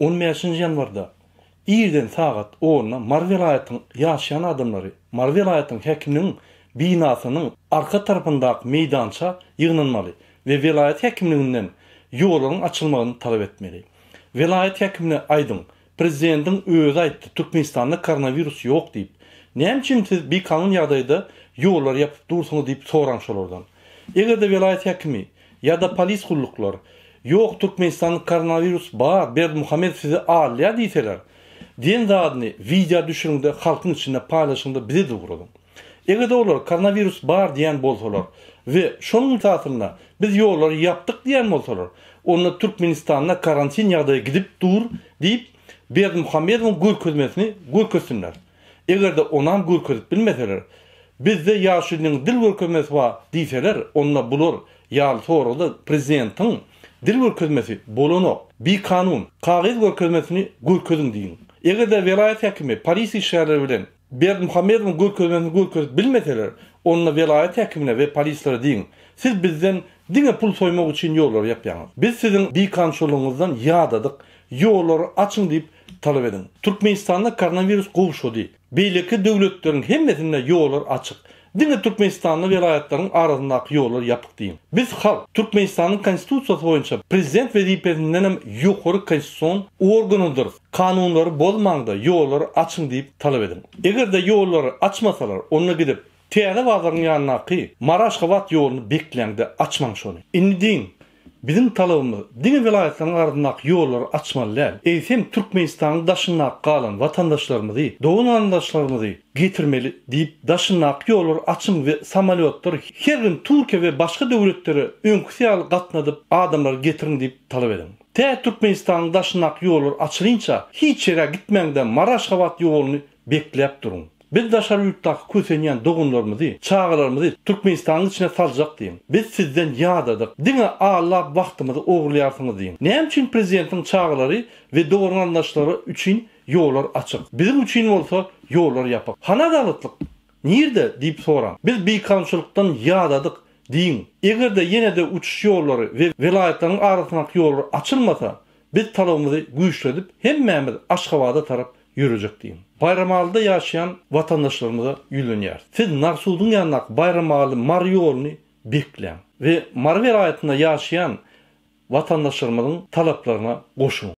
15 ýanwarda Irden sagat 10-na Marvel aýatyn ýaşaýan adamlary Marvel aýatyn häkiminiň binasynyň arka tarapyndaky meýdança ýygnanmaly we vilayet häkiminiňden ýolunyň açylmagyny talap etmeli. Vilayet häkimine aýdym, prezidentiň özü aýtdy, Türkmenistanda koronavirus ýok diýip. Nämçin siz bir kanun ýagdaýda ýollar ýapyp dursunyz diýip soraňşalardan. Eger de vilayet häkimi ýa-da polis gullukları Yok Türkmenistanlık koronavirus bar, ber Muhammed sizi ağırlıya deyseler. Den zadını video düşürün de halkın içinde paylaşımda bize de vuralım. Ege de olur, koronavirus bar diyen bolsalar ve şonun tatılına biz yolları yaptık diyen bolsalar. Onu Türkmenistan'a karantin yağdaya gidip dur deyip ber Muhammed'in gül közmesini gül kösünler. Eğer de onan gül közüp bilmeseler, de yaşının dil gül kömesi var deyseler, onunla bulur. Yağlı soruda prezidentin dil görkezmesi, bolonok, bir kanun, kagiz görkezmesini görkezin deyin. Eger de velayet hakimi, Paris işgärleri bilen, Ber Muhammed'in görkezmesini görkez bilmeseler, onunla velayet hakimine ve Parislere deyin. Siz bizden dine pul soymak için yollar yapyanız. Biz sizin bir kanşoluğunuzdan yağdadık, yolları açın deyip talep edin. Türkmenistan'da koronavirus kovuşu deyip. Beyleki dövletlerin hemmesinde yollar açık. Dine Türkmenistanlı velayetlerin arasındaki yollar yapık deyin. Biz halk Türkmenistan'ın konstitusiyası boyunca prezident vezipesinden hem yukarı konstitusyon organıdır. Kanunları bozmanda yolları açın deyip talep edin. Eğer de yolları açmasalar onunla gidip Tiyada bazarın yanına ki Maraş Kavat yolunu bekleyen de açmamış onu. İndi din Bizim talabımız dini vilayetlerin ardındaki yolları açmalılar. Eysem Türkmenistan'ın daşınak kalan vatandaşlarımızı, doğu vatandaşlarımızı getirmeli deyip daşına yolları açın ve samaliyotlar her gün Türkiye ve başka devletlere önküsiyal katnadıp adamları getirin deyip talep edin. Te Türkmenistan'ın daşınak yolları açılınca hiç yere gitmenden Maraş Havat yolunu bekleyip durun. Biz başaryp da kösenyan dogonlarmyz. Çağyralmyz. Türkmenistan içine satjak diym. Biz sizden ya da. Dinge ala baxtymyzy ogurlayarsyny diym. Nemçün prezidentin çağyry we dogru anlaşmalar üçin yoğlar açyp. Biz üçin bolsa yoğlar yapap. Hana da Nirde? Nerde soran. biz bir konsullyktan ya diyin. diýin. Egerde ene de uçuş yoğlary we vilayatanyň arasynda yoğurlar açylmasa, biz talabymyzy güýçredip hem Memed Aşgabada tarap ýürýecek diym. Bayramalda yaşayan vatandaşlarımıza yülünyer. Siz Narsud'un yanına Bayramalı Mariyolunu bekleyin ve Marver ayetinde yaşayan vatandaşlarımızın talaplarına koşun.